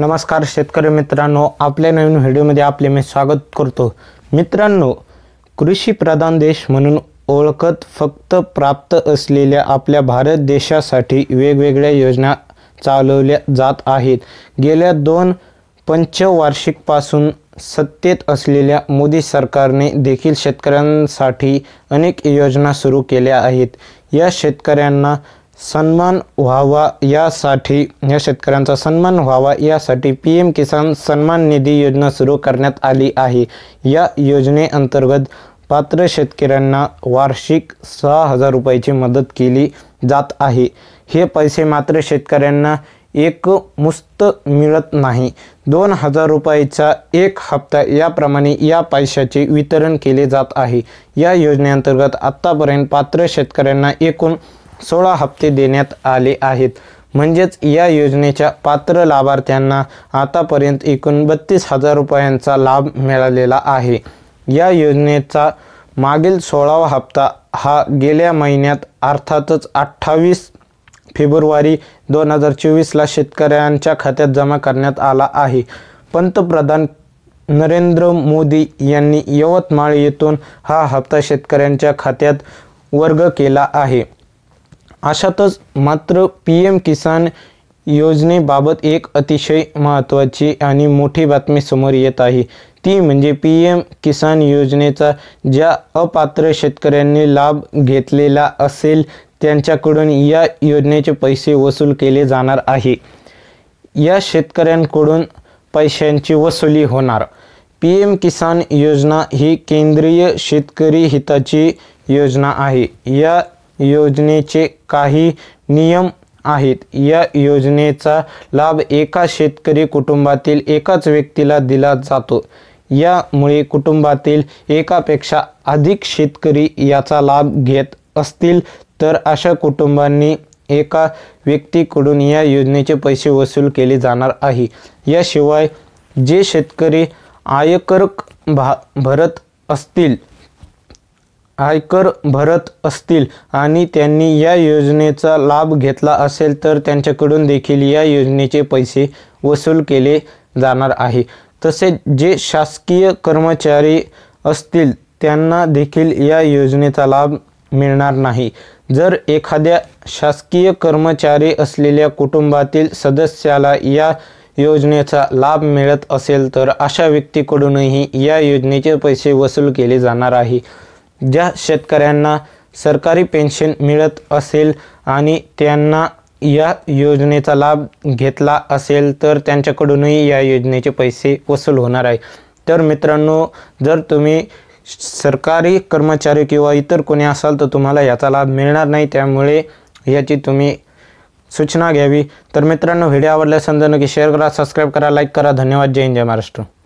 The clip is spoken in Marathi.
नमस्कार शेतकरी मित्रांनो आपल्या नवीन व्हिडिओमध्ये आपले मी स्वागत करतो मित्रांनो कृषीप्रधान देश म्हणून ओळखत फक्त प्राप्त असलेल्या आपल्या भारत देशासाठी वेगवेगळ्या योजना चालवल्या जात आहेत गेल्या दोन पंचवार्षिकपासून सत्तेत असलेल्या मोदी सरकारने देखील शेतकऱ्यांसाठी अनेक योजना सुरू केल्या आहेत या शेतकऱ्यांना सन्मान व्हावा यासाठी या शेतकऱ्यांचा सन्मान व्हावा यासाठी पी एम किसान सन्मान निधी योजना सुरू करण्यात आली आहे या योजनेअंतर्गत पात्र शेतकऱ्यांना वार्षिक सहा हजार रुपयाची मदत केली जात आहे हे पैसे मात्र शेतकऱ्यांना एक मुस्त मिळत नाही दोन हजार रुपयाचा एक हप्ता याप्रमाणे या पैशाचे वितरण केले जात आहे या योजनेअंतर्गत आत्तापर्यंत पात्र शेतकऱ्यांना एकूण सोळा हप्ते देण्यात आले आहेत म्हणजेच या योजनेच्या पात्र लाभार्थ्यांना आतापर्यंत एकूण बत्तीस हजार रुपयांचा लाभ मिळालेला आहे या योजनेचा मागील सोळावा हप्ता हा गेल्या महिन्यात अर्थातच अठ्ठावीस फेब्रुवारी दोन हजार चोवीसला शेतकऱ्यांच्या खात्यात जमा करण्यात आला आहे पंतप्रधान नरेंद्र मोदी यांनी यवतमाळ येथून हा हप्ता शेतकऱ्यांच्या खात्यात वर्ग केला आहे अशातच मात्र पी एम किसान योजनेबाबत एक अतिशय महत्त्वाची आणि मोठी बातमी समोर येत आहे ती म्हणजे पी एम किसान योजनेचा ज्या अपात्र शेतकऱ्यांनी लाभ घेतलेला असेल त्यांच्याकडून या योजनेचे पैसे वसूल केले जाणार आहे या शेतकऱ्यांकडून पैशांची वसुली होणार पी एम किसान योजना ही केंद्रीय शेतकरी हिताची योजना आहे या योजनेचे काही नियम आहेत या योजनेचा लाभ एका शेतकरी कुटुंबातील एकाच व्यक्तीला दिला जातो यामुळे कुटुंबातील एकापेक्षा अधिक शेतकरी याचा लाभ घेत असतील तर अशा कुटुंबांनी एका व्यक्तीकडून या योजनेचे पैसे वसूल केले जाणार आहे याशिवाय जे शेतकरी आयकर भा भरत असतील आयकर भरत असतील आणि त्यांनी या योजनेचा लाभ घेतला असेल तर त्यांच्याकडून देखील या योजनेचे पैसे वसूल केले जाणार आहे तसेच जे शासकीय कर्मचारी असतील त्यांना देखील या योजनेचा लाभ मिळणार नाही जर एखाद्या शासकीय कर्मचारी असलेल्या कुटुंबातील सदस्याला या योजनेचा लाभ मिळत असेल तर अशा व्यक्तीकडूनही या योजनेचे पैसे वसूल केले जाणार आहे ज्या शेतकऱ्यांना सरकारी पेन्शन मिळत असेल आणि त्यांना या योजनेचा लाभ घेतला असेल तर त्यांच्याकडूनही या योजनेचे पैसे वसूल होणार आहे तर मित्रांनो जर तुम्ही सरकारी कर्मचारी किंवा इतर कोणी असाल तर तुम्हाला याचा लाभ मिळणार नाही त्यामुळे याची तुम्ही सूचना घ्यावी तर मित्रांनो व्हिडिओ आवडल्यास समजा नक्की शेअर करा सबस्क्राईब करा लाईक करा धन्यवाद जय हिंद जय महाराष्ट्र